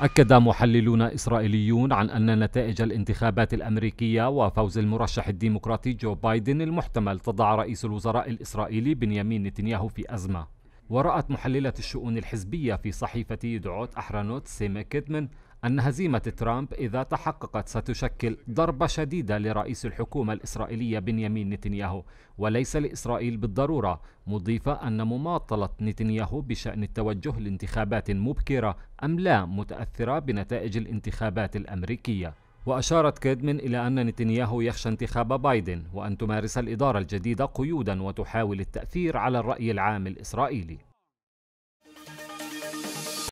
أكد محللون إسرائيليون عن أن نتائج الانتخابات الأمريكية وفوز المرشح الديمقراطي جو بايدن المحتمل تضع رئيس الوزراء الإسرائيلي بنيامين نتنياهو في أزمة ورأت محللة الشؤون الحزبية في صحيفة يدعوت أحرانوت سيما كيدمن أن هزيمة ترامب إذا تحققت ستشكل ضربة شديدة لرئيس الحكومة الإسرائيلية بنيامين نتنياهو وليس لإسرائيل بالضرورة مضيفة أن مماطلة نتنياهو بشأن التوجه لانتخابات مبكرة أم لا متأثرة بنتائج الانتخابات الأمريكية وأشارت كيدمن إلى أن نتنياهو يخشى انتخاب بايدن وأن تمارس الإدارة الجديدة قيودا وتحاول التأثير على الرأي العام الإسرائيلي